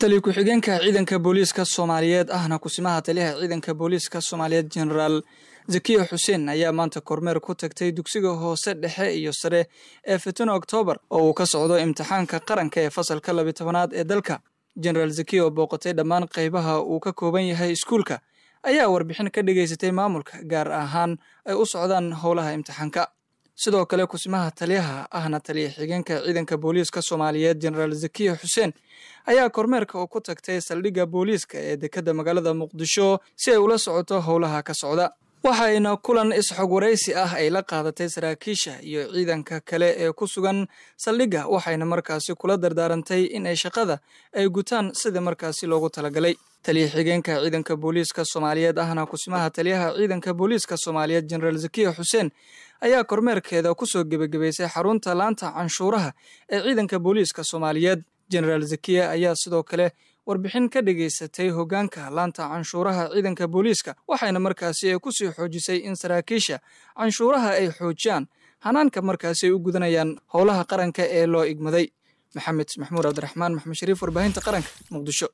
tali ku-xigeenka ciidanka booliiska soomaaliyeed ahna kusimaha taliyaha ciidanka booliiska soomaaliyeed jenaraal zakiya xuseen ayaa maanta kormeer ku tagtay dugsiga hoose dhexe iyo sare ee fitin oktoobar oo uu ka socdo imtixaanka qaranka ee fasalka labitobanaad ee dalka genaraal zakiya oo booqatay dhammaan qaybaha uu ka kooban yahay iskuulka ayaa warbixin ka dhagaysatay maamulka gaar ahaan ay u socdaan howlaha imtixaanka sidoo kale kusmaha taliyaha ahna taliya xigeenka ciidanka booliiska soomaaliyeed jeneraal zakiya xuseen ayaa kormeerka uu ku tagtay saldhigga booliiska ee dekedda magaalada muqdisho si ay ula socoto howlaha ka socda waxayna kulan is-xog isxogwaraysi ah ay la qaadatay saraakiisha iyo ciidanka kale ee ku sugan saldhigga waxayna markaasi kula dardaarantay inay shaqada ay gutaan sida markaasi loogu talagalay taliya xigeenka ciidanka booliiska soomaaliyeed ahna kusimaha taliyaha ciidanka booliiska soomaaliyeed jenaraal zakiya xuseen ayaa kormeerkeeda ku soo gebagabaysay xarunta laanta canshuuraha ee ciidanka booliiska soomaaliyeed jenaraal zakiya ayaa sidoo kale warbixin ka dhagaysatay hoggaanka laanta canshuuraha ciidanka booliiska waxayna markaasi ay ku sii xoojisay in saraakiisha canshuuraha ay xoojiyaan hanaanka markaasi ay u gudanayaan howlaha qaranka ee loo igmaday maxamed maxmuud cabdiraxmaan maxamed shariif warbaahinta qaranka muqdisho